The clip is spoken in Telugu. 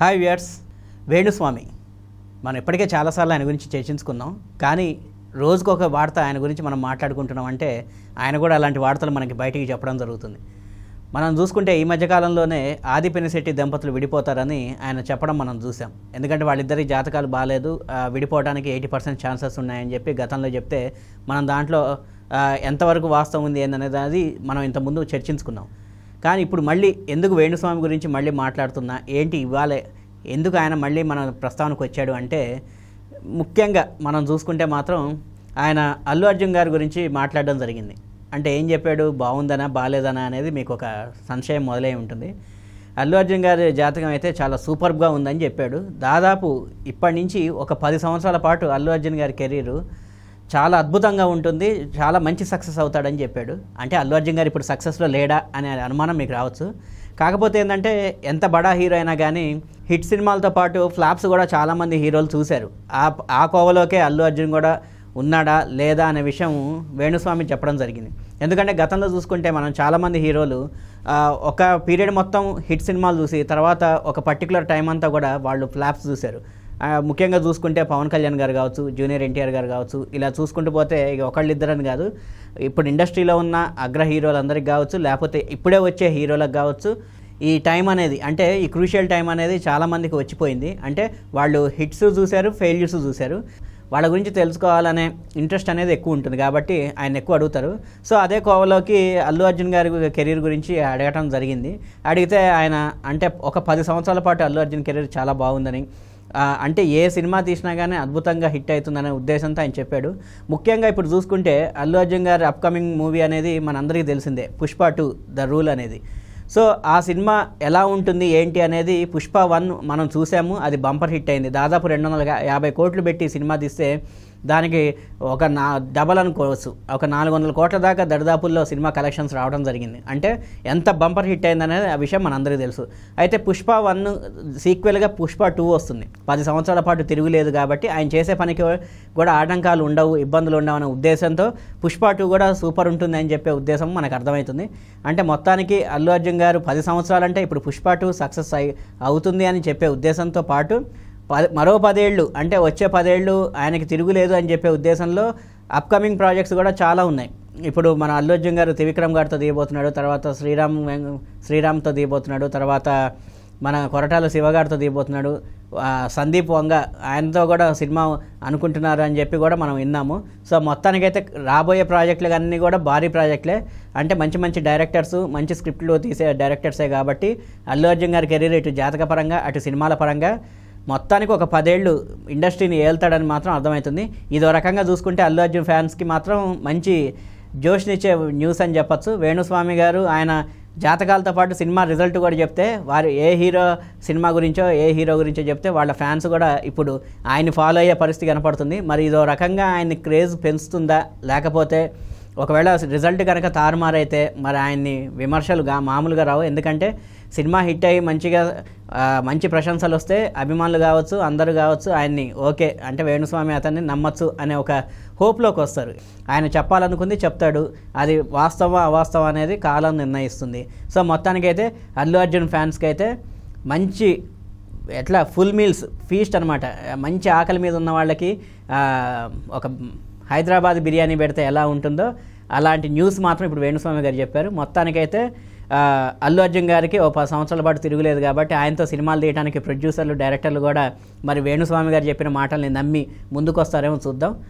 హాయ్ వ్యూయర్స్ వేణుస్వామి మనం ఇప్పటికే చాలాసార్లు ఆయన గురించి చర్చించుకున్నాం కానీ రోజుకొక వార్త ఆయన గురించి మనం మాట్లాడుకుంటున్నాం అంటే ఆయన కూడా అలాంటి వార్తలు మనకి బయటికి చెప్పడం జరుగుతుంది మనం చూసుకుంటే ఈ మధ్యకాలంలోనే ఆది పెనిశెట్టి దంపతులు విడిపోతారని ఆయన చెప్పడం మనం చూసాం ఎందుకంటే వాళ్ళిద్దరి జాతకాలు బాగాలేదు విడిపోవడానికి ఎయిటీ పర్సెంట్ ఛాన్సెస్ ఉన్నాయని చెప్పి గతంలో చెప్తే మనం దాంట్లో ఎంతవరకు వాస్తవం ఉంది ఏందనేది మనం ఇంతకుముందు చర్చించుకున్నాం కానీ ఇప్పుడు మళ్ళీ ఎందుకు వేణుస్వామి గురించి మళ్ళీ మాట్లాడుతున్నా ఏంటి ఇవాళ ఎందుకు ఆయన మళ్ళీ మన ప్రస్తావనకు వచ్చాడు అంటే ముఖ్యంగా మనం చూసుకుంటే మాత్రం ఆయన అల్లు అర్జున్ గారి గురించి మాట్లాడడం జరిగింది అంటే ఏం చెప్పాడు బాగుందనా బాగాలేదనా అనేది మీకు ఒక సంశయం మొదలై ఉంటుంది అల్లు అర్జున్ గారి జాతకం అయితే చాలా సూపర్గా ఉందని చెప్పాడు దాదాపు ఇప్పటి నుంచి ఒక పది సంవత్సరాల పాటు అల్లు అర్జున్ గారి కెరీరు చాలా అద్భుతంగా ఉంటుంది చాలా మంచి సక్సెస్ అవుతాడని చెప్పాడు అంటే అల్లు అర్జున్ గారు ఇప్పుడు సక్సెస్లో లేడా అనే అనుమానం మీకు రావచ్చు కాకపోతే ఏంటంటే ఎంత బడా హీరో అయినా కానీ హిట్ సినిమాలతో పాటు ఫ్లాప్స్ కూడా చాలామంది హీరోలు చూశారు ఆ ఆ కోవలోకే అల్లు అర్జున్ కూడా ఉన్నాడా లేదా అనే విషయం వేణుస్వామి చెప్పడం జరిగింది ఎందుకంటే గతంలో చూసుకుంటే మనం చాలామంది హీరోలు ఒక పీరియడ్ మొత్తం హిట్ సినిమాలు చూసి తర్వాత ఒక పర్టికులర్ టైం అంతా కూడా వాళ్ళు ఫ్లాప్స్ చూశారు ముఖ్యంగా చూసుకుంటే పవన్ కళ్యాణ్ గారు కావచ్చు జూనియర్ ఎన్టీఆర్ గారు కావచ్చు ఇలా చూసుకుంటూ పోతే ఇక ఒకళ్ళిద్దరని కాదు ఇప్పుడు ఇండస్ట్రీలో ఉన్న అగ్ర హీరోలందరికీ కావచ్చు లేకపోతే ఇప్పుడే వచ్చే హీరోలకు కావచ్చు ఈ టైం అనేది అంటే ఈ క్రూషియల్ టైం అనేది చాలామందికి వచ్చిపోయింది అంటే వాళ్ళు హిట్స్ చూశారు ఫెయిల్యూర్స్ చూశారు వాళ్ళ గురించి తెలుసుకోవాలనే ఇంట్రెస్ట్ అనేది ఎక్కువ ఉంటుంది కాబట్టి ఆయన ఎక్కువ అడుగుతారు సో అదే కోవలోకి అల్లు అర్జున్ గారి కెరీర్ గురించి అడగటం జరిగింది అడిగితే ఆయన అంటే ఒక పది సంవత్సరాల పాటు అల్లు అర్జున్ కెరీర్ చాలా బాగుందని అంటే ఏ సినిమా తీసినా కానీ అద్భుతంగా హిట్ అవుతుందనే ఉద్దేశంతో ఆయన చెప్పాడు ముఖ్యంగా ఇప్పుడు చూసుకుంటే అల్లు అర్జున్ గారి అప్కమింగ్ మూవీ అనేది మనందరికీ తెలిసిందే పుష్ప టూ ద రూల్ అనేది సో ఆ సినిమా ఎలా ఉంటుంది ఏంటి అనేది పుష్ప వన్ మనం చూసాము అది బంపర్ హిట్ అయింది దాదాపు రెండు వందల యాభై కోట్లు పెట్టి సినిమా తీస్తే దానికి ఒక నా డబల్ అనుకోవచ్చు ఒక నాలుగు వందల కోట్ల దాకా దరిదాపుల్లో సినిమా కలెక్షన్స్ రావడం జరిగింది అంటే ఎంత బంపర్ హిట్ అయిందనేది ఆ విషయం మనందరికీ తెలుసు అయితే పుష్ప వన్ సీక్వెల్గా పుష్ప టూ వస్తుంది పది సంవత్సరాల పాటు తిరుగులేదు కాబట్టి ఆయన చేసే పనికి కూడా ఆటంకాలు ఉండవు ఇబ్బందులు ఉండవు అనే ఉద్దేశంతో పుష్ప టూ కూడా సూపర్ ఉంటుంది అని చెప్పే ఉద్దేశం మనకు అర్థమవుతుంది అంటే మొత్తానికి అల్లు అర్జున్ గారు పది సంవత్సరాలంటే ఇప్పుడు పుష్ప టూ సక్సెస్ అవుతుంది అని చెప్పే ఉద్దేశంతో పాటు మరో పదేళ్ళు అంటే వచ్చే పదేళ్ళు ఆయనకి తిరుగులేదు అని చెప్పే ఉద్దేశంలో అప్కమింగ్ ప్రాజెక్ట్స్ కూడా చాలా ఉన్నాయి ఇప్పుడు మన అల్లు గారు త్రివిక్రమ్ గారితో దిగబోతున్నాడు తర్వాత శ్రీరామ్ శ్రీరామ్తో దిగబోతున్నాడు తర్వాత మన కొరటాల శివగారితో దిగబోతున్నాడు సందీప్ వంగ ఆయనతో కూడా సినిమా అనుకుంటున్నారు అని చెప్పి కూడా మనం విన్నాము సో మొత్తానికైతే రాబోయే ప్రాజెక్టులు అన్నీ కూడా భారీ ప్రాజెక్టులే అంటే మంచి మంచి డైరెక్టర్స్ మంచి స్క్రిప్ట్లు తీసే డైరెక్టర్సే కాబట్టి అల్లు అర్జున్ గారి కెరీర్ ఇటు జాతక పరంగా అటు సినిమాల పరంగా మొత్తానికి ఒక పదేళ్ళు ఇండస్ట్రీని ఏల్తాడని మాత్రం అర్థమవుతుంది ఇదో రకంగా చూసుకుంటే అల్లు అర్జున్ ఫ్యాన్స్కి మాత్రం మంచి జోష్నిచ్చే న్యూస్ అని చెప్పచ్చు వేణుస్వామి గారు ఆయన జాతకాలతో పాటు సినిమా రిజల్ట్ కూడా చెప్తే వారు ఏ హీరో సినిమా గురించో ఏ హీరో గురించో చెప్తే వాళ్ళ ఫ్యాన్స్ కూడా ఇప్పుడు ఆయన ఫాలో అయ్యే పరిస్థితి కనపడుతుంది మరి ఇదో రకంగా ఆయన క్రేజ్ పెంచుతుందా లేకపోతే ఒకవేళ రిజల్ట్ కనుక తారుమారైతే మరి ఆయన్ని విమర్శలుగా మామూలుగా రావు ఎందుకంటే సినిమా హిట్ అయ్యి మంచిగా మంచి ప్రశంసలు వస్తే అభిమానులు కావచ్చు అందరూ కావచ్చు ఆయన్ని ఓకే అంటే వేణుస్వామి అతన్ని నమ్మచ్చు అనే ఒక హోప్లోకి వస్తారు ఆయన చెప్పాలనుకుంది చెప్తాడు అది వాస్తవ అవాస్తవం అనేది కాలం నిర్ణయిస్తుంది సో మొత్తానికైతే అల్లు అర్జున్ ఫ్యాన్స్కి అయితే మంచి ఎట్లా ఫుల్ మీల్స్ ఫీస్ట్ అనమాట మంచి ఆకలి మీద ఉన్న వాళ్ళకి ఒక హైదరాబాద్ బిర్యానీ పెడితే ఎలా ఉంటుందో అలాంటి న్యూస్ మాత్రం ఇప్పుడు వేణుస్వామి గారు చెప్పారు మొత్తానికైతే అల్లు అర్జున్ గారికి ఓ పది సంవత్సరాల పాటు తిరుగులేదు కాబట్టి ఆయనతో సినిమాలు తీయడానికి ప్రొడ్యూసర్లు డైరెక్టర్లు కూడా మరి వేణుస్వామి గారు చెప్పిన మాటల్ని నమ్మి ముందుకొస్తారేమో చూద్దాం